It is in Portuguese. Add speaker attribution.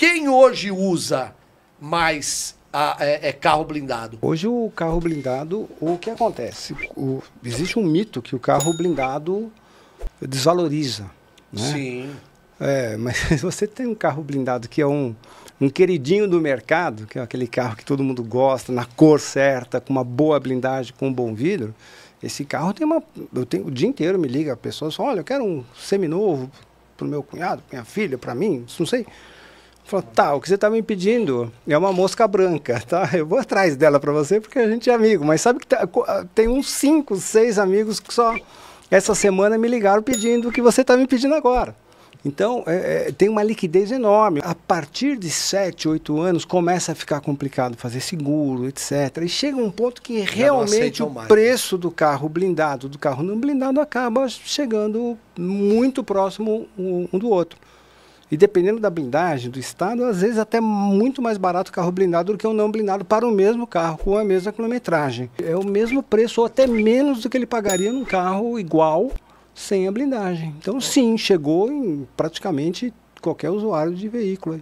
Speaker 1: Quem hoje usa mais a, é, é, carro blindado? Hoje o carro blindado, o que acontece? O, existe um mito que o carro blindado desvaloriza. Né? Sim. É, mas se você tem um carro blindado que é um, um queridinho do mercado, que é aquele carro que todo mundo gosta, na cor certa, com uma boa blindagem, com um bom vidro, esse carro tem uma. Eu tenho, o dia inteiro me liga a pessoas, olha, eu quero um seminovo para o meu cunhado, para minha filha, para mim, não sei. Falou, tá, o que você está me pedindo é uma mosca branca, tá? Eu vou atrás dela para você porque a gente é amigo. Mas sabe que tá, ah, tem uns cinco, seis amigos que só essa semana me ligaram pedindo o que você está me pedindo agora. Então, é, é, tem uma liquidez enorme. A partir de 7, 8 anos, começa a ficar complicado fazer seguro, etc. E chega um ponto que realmente o mais. preço do carro blindado, do carro não blindado, acaba chegando muito próximo um, um do outro. E dependendo da blindagem, do estado, às vezes até muito mais barato o carro blindado do que o um não blindado para o mesmo carro com a mesma quilometragem. É o mesmo preço ou até menos do que ele pagaria num carro igual sem a blindagem. Então, sim, chegou em praticamente qualquer usuário de veículo.